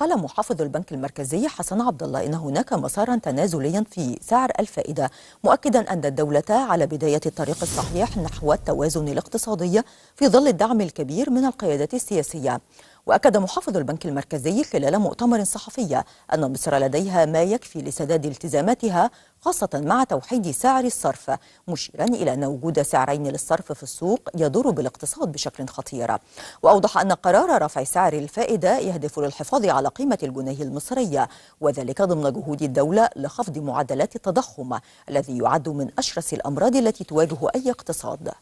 قال محافظ البنك المركزي حسن عبد الله إن هناك مسارا تنازليا في سعر الفائدة مؤكدا أن الدولة على بداية الطريق الصحيح نحو التوازن الاقتصادي في ظل الدعم الكبير من القيادات السياسية وأكد محافظ البنك المركزي خلال مؤتمر صحفي أن مصر لديها ما يكفي لسداد التزاماتها خاصة مع توحيد سعر الصرف مشيرا إلى أن وجود سعرين للصرف في السوق يضر بالاقتصاد بشكل خطير وأوضح أن قرار رفع سعر الفائدة يهدف للحفاظ على قيمة الجنيه المصرية وذلك ضمن جهود الدولة لخفض معدلات التضخم الذي يعد من أشرس الأمراض التي تواجه أي اقتصاد